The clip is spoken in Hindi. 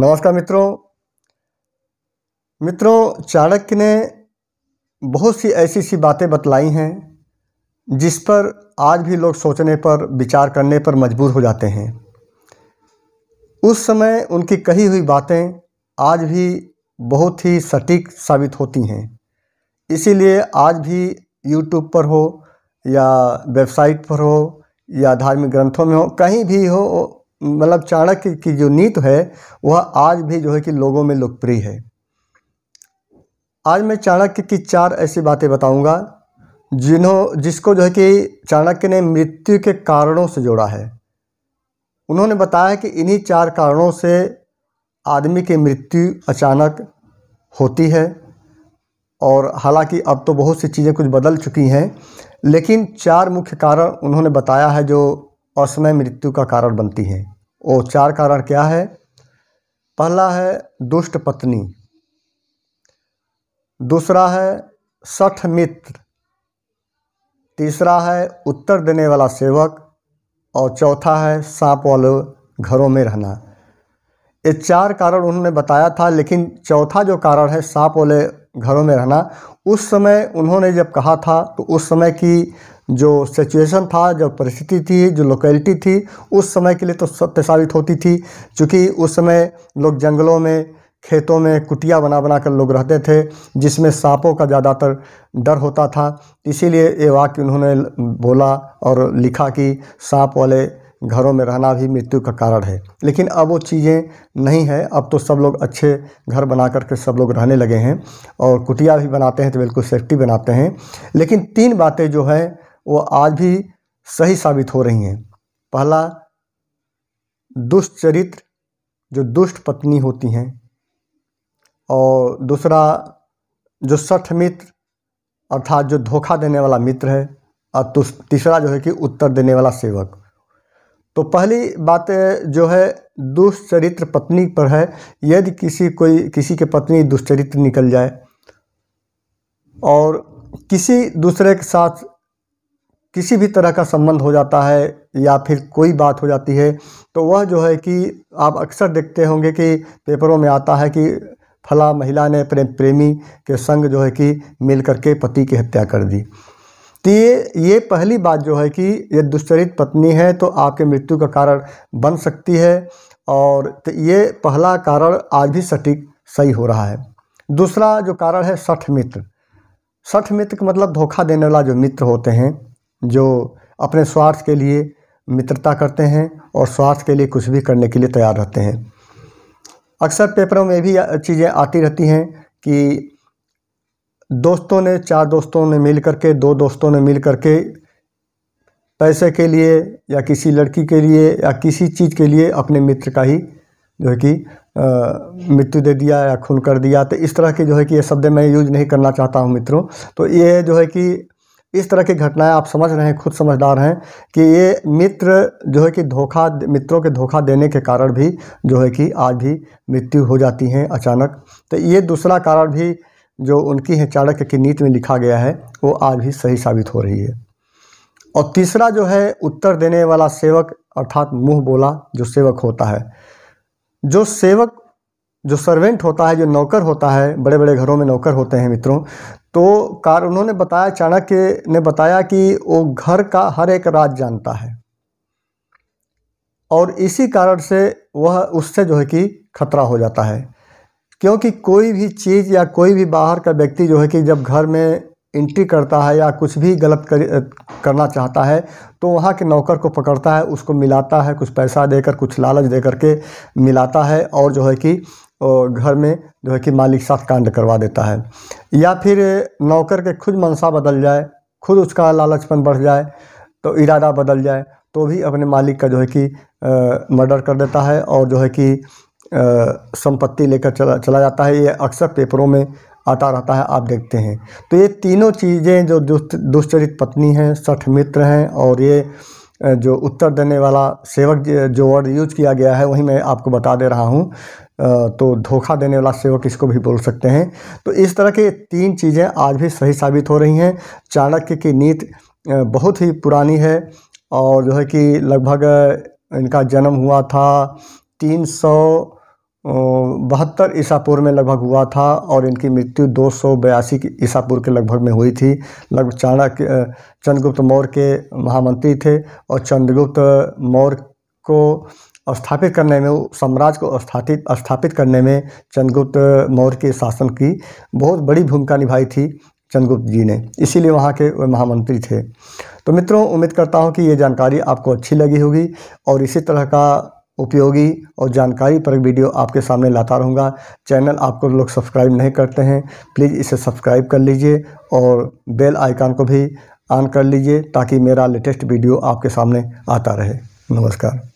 नमस्कार मित्रों मित्रों चाणक्य ने बहुत सी ऐसी सी बातें बतलाई हैं जिस पर आज भी लोग सोचने पर विचार करने पर मजबूर हो जाते हैं उस समय उनकी कही हुई बातें आज भी बहुत ही सटीक साबित होती हैं इसीलिए आज भी यूट्यूब पर हो या वेबसाइट पर हो या धार्मिक ग्रंथों में हो कहीं भी हो मतलब चाणक्य की जो नीत है वह आज भी जो है कि लोगों में लोकप्रिय है आज मैं चाणक्य की चार ऐसी बातें बताऊंगा जिन्हों जिसको जो है कि चाणक्य ने मृत्यु के कारणों से जोड़ा है उन्होंने बताया कि इन्हीं चार कारणों से आदमी की मृत्यु अचानक होती है और हालांकि अब तो बहुत सी चीज़ें कुछ बदल चुकी हैं लेकिन चार मुख्य कारण उन्होंने बताया है जो असमय मृत्यु का कारण बनती हैं और चार कारण क्या है पहला है दुष्ट पत्नी दूसरा है सठ मित्र तीसरा है उत्तर देने वाला सेवक और चौथा है सांप वाले घरों में रहना ये चार कारण उन्होंने बताया था लेकिन चौथा जो कारण है सांप वाले घरों में रहना उस समय उन्होंने जब कहा था तो उस समय की जो सिचुएशन था जो परिस्थिति थी जो लोकेलिटी थी उस समय के लिए तो सत्य साबित होती थी क्योंकि उस समय लोग जंगलों में खेतों में कुटिया बना बना कर लोग रहते थे जिसमें सांपों का ज़्यादातर डर होता था इसीलिए ये वाक्य उन्होंने बोला और लिखा कि सांप वाले घरों में रहना भी मृत्यु का कारण है लेकिन अब वो चीज़ें नहीं है अब तो सब लोग अच्छे घर बना करके सब लोग रहने लगे हैं और कुटिया भी बनाते हैं तो बिल्कुल सेफ्टी बनाते हैं लेकिन तीन बातें जो है वो आज भी सही साबित हो रही हैं पहला दुष्ट चरित्र जो दुष्ट पत्नी होती हैं और दूसरा जो सठ मित्र अर्थात जो धोखा देने वाला मित्र है और तीसरा जो है कि उत्तर देने वाला सेवक तो पहली बात जो है दुष्चरित्र पत्नी पर है यदि किसी कोई किसी के पत्नी दुष्चरित्र निकल जाए और किसी दूसरे के साथ किसी भी तरह का संबंध हो जाता है या फिर कोई बात हो जाती है तो वह जो है कि आप अक्सर देखते होंगे कि पेपरों में आता है कि फला महिला ने प्रेम प्रेमी के संग जो है कि मिल करके पति की हत्या कर दी तो ये ये पहली बात जो है कि ये दुश्चरित पत्नी है तो आपके मृत्यु का कारण बन सकती है और तो ये पहला कारण आज भी सटीक सही हो रहा है दूसरा जो कारण है सठ मित्र सठ मित्र का मतलब धोखा देने वाला जो मित्र होते हैं जो अपने स्वार्थ के लिए मित्रता करते हैं और स्वार्थ के लिए कुछ भी करने के लिए तैयार रहते हैं अक्सर पेपरों में भी चीज़ें आती रहती हैं कि दोस्तों ने चार दोस्तों ने मिल करके दो दोस्तों ने मिल करके पैसे के लिए या किसी लड़की के लिए या किसी चीज़ के लिए अपने मित्र का ही जो है कि मृत्यु दे दिया या खून कर दिया तो इस तरह के जो है कि ये शब्द मैं यूज नहीं करना चाहता हूँ मित्रों तो ये जो है कि इस तरह की घटनाएं आप समझ रहे हैं खुद समझदार हैं कि ये मित्र जो है कि धोखा मित्रों के धोखा देने के कारण भी जो है कि आज भी मृत्यु हो जाती हैं अचानक तो ये दूसरा कारण भी जो उनकी है चाणक्य की नीति में लिखा गया है वो आज भी सही साबित हो रही है और तीसरा जो है उत्तर देने वाला सेवक अर्थात मुंह बोला जो सेवक होता है जो सेवक जो सर्वेंट होता है जो नौकर होता है बड़े बड़े घरों में नौकर होते हैं मित्रों तो कार उन्होंने बताया चाणक्य ने बताया कि वो घर का हर एक राज जानता है और इसी कारण से वह उससे जो है कि खतरा हो जाता है क्योंकि कोई भी चीज़ या कोई भी बाहर का व्यक्ति जो है कि जब घर में एंट्री करता है या कुछ भी गलत कर, करना चाहता है तो वहाँ के नौकर को पकड़ता है उसको मिलाता है कुछ पैसा देकर कुछ लालच दे करके मिलाता है और जो है कि घर में जो है कि मालिक साथ कांड करवा देता है या फिर नौकर के खुद मनसा बदल जाए खुद उसका लालचपन बढ़ जाए तो इरादा बदल जाए तो भी अपने मालिक का जो है कि मर्डर कर देता है और जो है कि संपत्ति लेकर चला चला जाता है ये अक्सर पेपरों में आता रहता है आप देखते हैं तो ये तीनों चीज़ें जो दुष्चरित पत्नी हैं सठ मित्र हैं और ये जो उत्तर देने वाला सेवक जो वर्ड यूज किया गया है वही मैं आपको बता दे रहा हूँ तो धोखा देने वाला सेवक इसको भी बोल सकते हैं तो इस तरह के तीन चीज़ें आज भी सही साबित हो रही हैं चाणक्य की नीति बहुत ही पुरानी है और जो है कि लगभग इनका जन्म हुआ था तीन सौ बहत्तर ईसापुर में लगभग हुआ था और इनकी मृत्यु दो सौ बयासी ईसापुर के लगभग में हुई थी लगभग चाणक्य चंद्रगुप्त मौर्य के महामंत्री थे और चंद्रगुप्त मौर्य को स्थापित करने में साम्राज्य को स्थापित स्थापित करने में चंद्रगुप्त मौर्य के शासन की बहुत बड़ी भूमिका निभाई थी चंद्रगुप्त जी ने इसीलिए वहाँ के वह महामंत्री थे तो मित्रों उम्मीद करता हूँ कि ये जानकारी आपको अच्छी लगी होगी और इसी तरह का उपयोगी और जानकारी पर वीडियो आपके सामने लाता रहूँगा चैनल आपको लोग सब्सक्राइब नहीं करते हैं प्लीज़ इसे सब्सक्राइब कर लीजिए और बेल आइकन को भी ऑन कर लीजिए ताकि मेरा लेटेस्ट वीडियो आपके सामने आता रहे नमस्कार